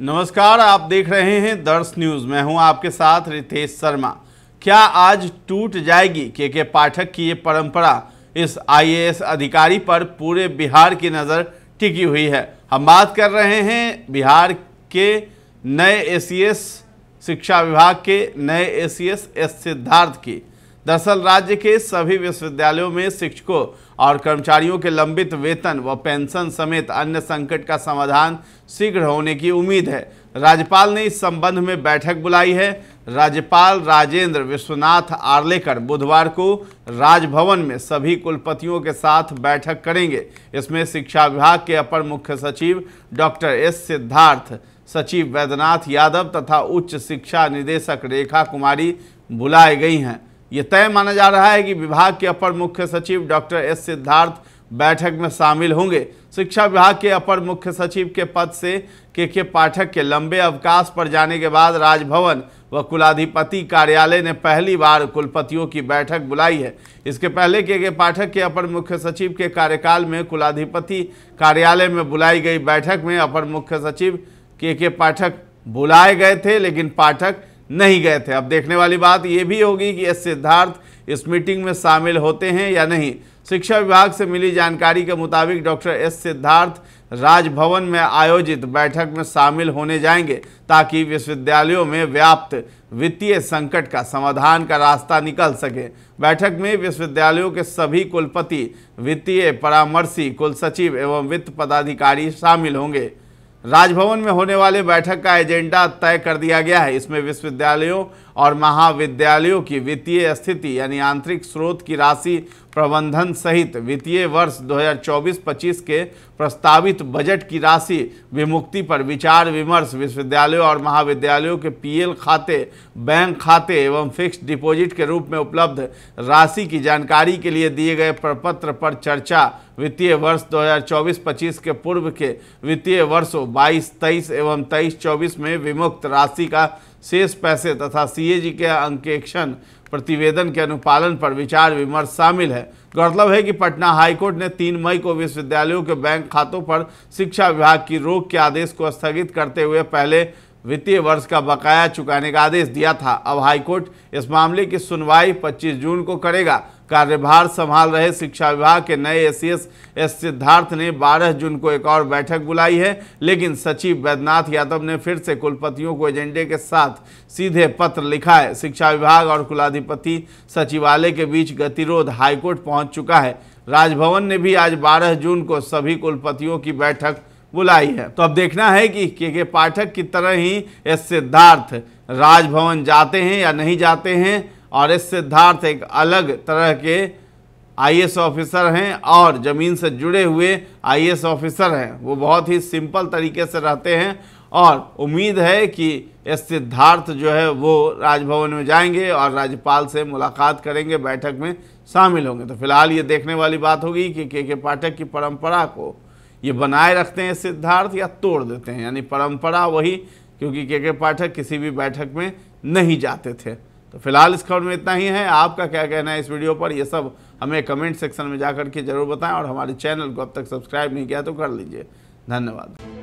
नमस्कार आप देख रहे हैं दर्श न्यूज मैं हूं आपके साथ रितेश शर्मा क्या आज टूट जाएगी के के पाठक की ये परंपरा इस आईएएस अधिकारी पर पूरे बिहार की नज़र टिकी हुई है हम बात कर रहे हैं बिहार के नए एसीएस शिक्षा विभाग के नए एसीएस एस सिद्धार्थ की दरअसल राज्य के सभी विश्वविद्यालयों में शिक्षकों और कर्मचारियों के लंबित वेतन व पेंशन समेत अन्य संकट का समाधान शीघ्र होने की उम्मीद है राज्यपाल ने इस संबंध में बैठक बुलाई है राज्यपाल राजेंद्र विश्वनाथ आर्लेकर बुधवार को राजभवन में सभी कुलपतियों के साथ बैठक करेंगे इसमें शिक्षा विभाग के अपर मुख्य सचिव डॉक्टर एस सिद्धार्थ सचिव वैद्यनाथ यादव तथा उच्च शिक्षा निदेशक रेखा कुमारी बुलाए गई हैं ये तय माना जा रहा है कि विभाग के अपर मुख्य सचिव डॉक्टर एस सिद्धार्थ बैठक में शामिल होंगे शिक्षा विभाग के अपर मुख्य सचिव के पद से के के पाठक के लंबे अवकाश पर जाने के बाद राजभवन व कुलाधिपति कार्यालय ने पहली बार कुलपतियों की बैठक बुलाई है इसके पहले के के पाठक के अपर मुख्य सचिव के कार्यकाल में कुलाधिपति कार्यालय में बुलाई गई बैठक में अपर मुख्य सचिव के के पाठक बुलाए गए थे लेकिन पाठक नहीं गए थे अब देखने वाली बात ये भी होगी कि एस सिद्धार्थ इस मीटिंग में शामिल होते हैं या नहीं शिक्षा विभाग से मिली जानकारी के मुताबिक डॉक्टर एस सिद्धार्थ राजभवन में आयोजित बैठक में शामिल होने जाएंगे ताकि विश्वविद्यालयों में व्याप्त वित्तीय संकट का समाधान का रास्ता निकल सके बैठक में विश्वविद्यालयों के सभी कुलपति वित्तीय परामर्शी कुल सचिव एवं वित्त पदाधिकारी शामिल होंगे राजभवन में होने वाले बैठक का एजेंडा तय कर दिया गया है इसमें विश्वविद्यालयों और महाविद्यालयों की वित्तीय स्थिति यानी आंतरिक स्रोत की राशि प्रबंधन सहित वित्तीय वर्ष 2024-25 के प्रस्तावित बजट की राशि विमुक्ति पर विचार विमर्श विश्वविद्यालयों और महाविद्यालयों के पीएल खाते बैंक खाते एवं फिक्स्ड डिपॉजिट के रूप में उपलब्ध राशि की जानकारी के लिए दिए गए प्रपत्र पर चर्चा वित्तीय वर्ष 2024-25 के पूर्व के वित्तीय वर्षों 22-23 एवं 23-24 में विमुक्त राशि का शेष पैसे तथा सीएजी के अंकेक्षण प्रतिवेदन के अनुपालन पर विचार विमर्श शामिल है गौरतलब है कि पटना हाईकोर्ट ने 3 मई को विश्वविद्यालयों के बैंक खातों पर शिक्षा विभाग की रोक के आदेश को स्थगित करते हुए पहले वित्तीय वर्ष का बकाया चुकाने का आदेश दिया था अब हाईकोर्ट इस मामले की सुनवाई 25 जून को करेगा कार्यभार संभाल रहे शिक्षा विभाग के नए एस एस सिद्धार्थ ने 12 जून को एक और बैठक बुलाई है लेकिन सचिव बैद्यनाथ यादव ने फिर से कुलपतियों को एजेंडे के साथ सीधे पत्र लिखा है शिक्षा विभाग और कुलाधिपति सचिवालय के बीच गतिरोध हाईकोर्ट पहुंच चुका है राजभवन ने भी आज 12 जून को सभी कुलपतियों की बैठक बुलाई है तो अब देखना है कि के के पाठक की तरह ही एस सिद्धार्थ राजभवन जाते हैं या नहीं जाते हैं और एस सिद्धार्थ एक अलग तरह के आईएएस ऑफिसर हैं और ज़मीन से जुड़े हुए आईएएस ऑफिसर हैं वो बहुत ही सिंपल तरीके से रहते हैं और उम्मीद है कि एस सिद्धार्थ जो है वो राजभवन में जाएंगे और राज्यपाल से मुलाकात करेंगे बैठक में शामिल होंगे तो फिलहाल ये देखने वाली बात होगी कि के के पाठक की परंपरा को ये बनाए रखते हैं सिद्धार्थ या तोड़ देते हैं यानी परंपरा वही क्योंकि के के पाठक किसी भी बैठक में नहीं जाते थे तो फिलहाल इस खबर में इतना ही है आपका क्या कहना है इस वीडियो पर ये सब हमें कमेंट सेक्शन में जा के जरूर बताएं और हमारे चैनल को अब तक सब्सक्राइब नहीं किया तो कर लीजिए धन्यवाद